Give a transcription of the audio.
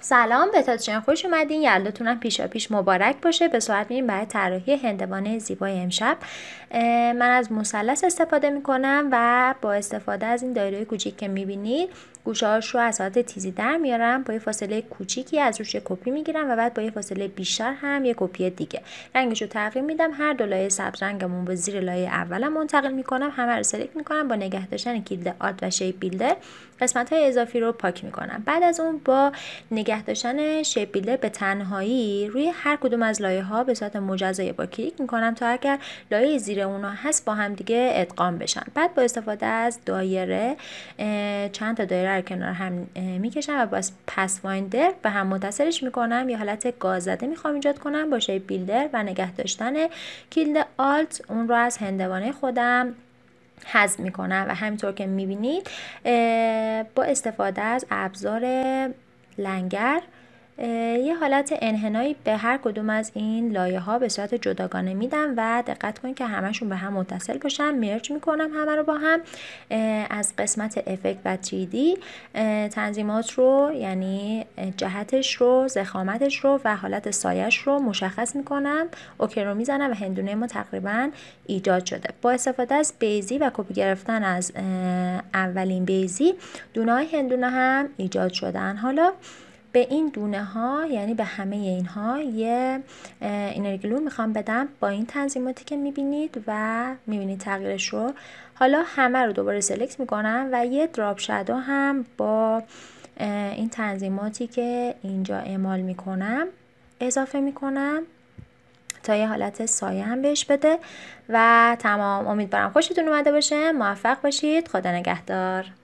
سلام به تاتشن خوش اومدین یلداتونم پیشا پیش مبارک باشه به صورت میریم برای طراحی هندوانه زیبای امشب من از مثلث استفاده میکنم و با استفاده از این دایره کوچیک که میبینید گوشه رو از حالت تیزی در میارم با یه فاصله کوچیکی از روش یه کپی میگیرم و بعد با یه فاصله بیشتر هم یه کپی دیگه رنگش رو تغییر میدم هر دو لایه سبز رنگمون به زیر لایه اولم منتقل میکنم همه رو سلکت میکنم با نگه داشتن کلید آرت و شیپ بیلدر قسمت های اضافی رو پاک میکنم بعد از اون با نگه نگه داشتن شبیله به تنهایی روی هر کدوم از لایه ها به صورت مجزای با کلیک میکنم تا اگر لایه زیر اونا هست با هم دیگه ادغام بشن بعد با استفاده از دایره چند تا دایره رو کنار هم میکشم و با پس فایندر به هم متصلش میکنم یه حالت گاز گازده میخوام ایجاد کنم با شیپ بیلدر و نگه داشتن کلید آلت اون رو از هندوانه خودم حذف میکنم و همینطور که میبینید با استفاده از ابزار لنگر یه حالت انحنایی به هر کدوم از این لایه ها به صورت جداگانه میدم و دقت کنید که همشون به هم متصل باشن مرج میکنم همه رو با هم از قسمت افکت و تریدی تنظیمات رو یعنی جهتش رو زخامتش رو و حالت سایش رو مشخص میکنم اوکی رو میزنم و هندونه ما تقریبا ایجاد شده با استفاده از بیزی و کپی گرفتن از اولین بیزی دونه های هندونه هم ایجاد شدن حالا به این دونه ها یعنی به همه اینها یه انرژی میخوام بدم با این تنظیماتی که میبینید و میبینید تغییرش رو حالا همه رو دوباره سلکت میکنم و یه دراپ شدو هم با این تنظیماتی که اینجا اعمال میکنم اضافه میکنم تا یه حالت سایه هم بهش بده و تمام امیدوارم خوشتون اومده باشه موفق باشید خدا نگهدار